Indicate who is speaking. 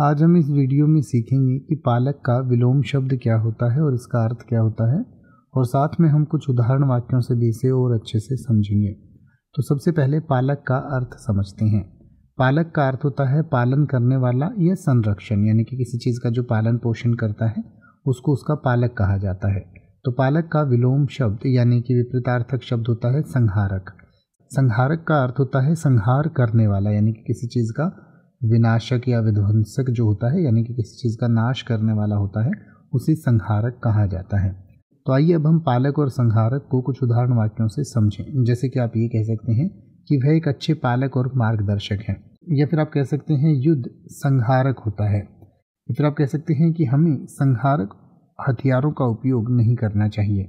Speaker 1: आज हम इस वीडियो में सीखेंगे कि पालक का विलोम शब्द क्या होता है और इसका अर्थ क्या होता है और साथ में हम कुछ उदाहरण वाक्यों से भी इसे और अच्छे से समझेंगे तो सबसे पहले पालक का अर्थ समझते हैं पालक का अर्थ होता है पालन करने वाला या संरक्षण यानी कि किसी चीज़ का जो पालन पोषण करता है उसको उसका पालक कहा जाता है तो पालक का विलोम शब्द यानी कि विपरीतार्थक शब्द होता है संहारक संहारक का अर्थ होता है संहार करने वाला यानी कि किसी चीज़ का विनाशक या विध्वंसक जो होता है यानी कि किसी चीज़ का नाश करने वाला होता है उसे संहारक कहा जाता है तो आइए अब हम पालक और संहारक को कुछ उदाहरण वाक्यों से समझें जैसे कि आप ये कह सकते हैं कि वह एक अच्छे पालक और मार्गदर्शक हैं या फिर आप कह सकते हैं युद्ध संहारक होता है या फिर आप कह सकते हैं कि हमें संहारक हथियारों का उपयोग नहीं करना चाहिए